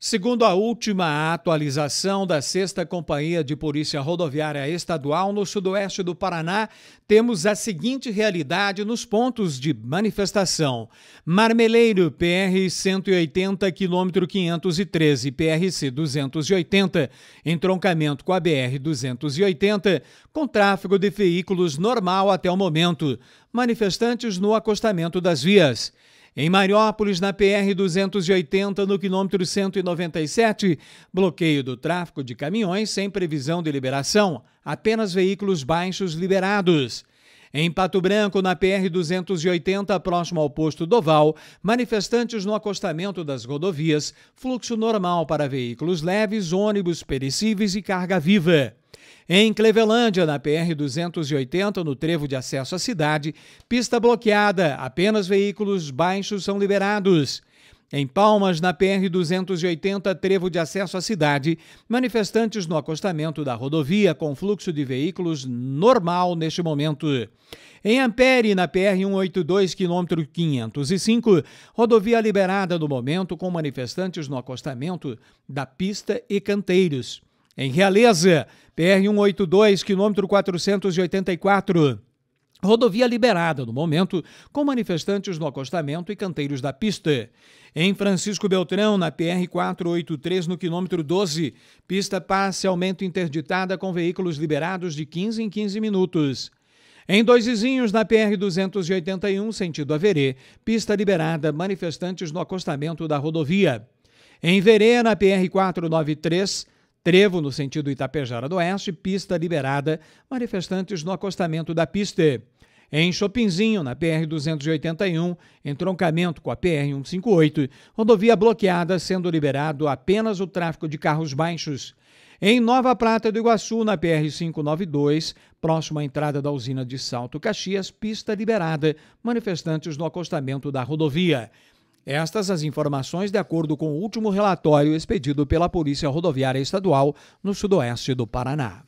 Segundo a última atualização da Sexta Companhia de Polícia Rodoviária Estadual no sudoeste do Paraná, temos a seguinte realidade nos pontos de manifestação: Marmeleiro, PR 180, quilômetro 513, PRC 280, entroncamento com a BR 280, com tráfego de veículos normal até o momento, manifestantes no acostamento das vias. Em Mariópolis, na PR 280, no quilômetro 197, bloqueio do tráfego de caminhões sem previsão de liberação, apenas veículos baixos liberados. Em Pato Branco, na PR 280, próximo ao posto Doval, manifestantes no acostamento das rodovias, fluxo normal para veículos leves, ônibus perecíveis e carga viva. Em Clevelândia, na PR-280, no trevo de acesso à cidade, pista bloqueada, apenas veículos baixos são liberados. Em Palmas, na PR-280, trevo de acesso à cidade, manifestantes no acostamento da rodovia com fluxo de veículos normal neste momento. Em Ampere, na PR-182, quilômetro 505, rodovia liberada no momento com manifestantes no acostamento da pista e canteiros. Em Realeza, PR-182, quilômetro 484. Rodovia liberada no momento, com manifestantes no acostamento e canteiros da pista. Em Francisco Beltrão, na PR-483, no quilômetro 12, pista parcialmente interditada com veículos liberados de 15 em 15 minutos. Em Dois Vizinhos, na PR-281, sentido Averê, pista liberada, manifestantes no acostamento da rodovia. Em Verê, na PR-493, Trevo no sentido Itapejara do Oeste, pista liberada, manifestantes no acostamento da pista. Em Chopinzinho, na PR-281, entroncamento com a PR-158, rodovia bloqueada, sendo liberado apenas o tráfego de carros baixos. Em Nova Prata do Iguaçu, na PR-592, próximo à entrada da usina de Salto Caxias, pista liberada, manifestantes no acostamento da rodovia. Estas as informações de acordo com o último relatório expedido pela Polícia Rodoviária Estadual no sudoeste do Paraná.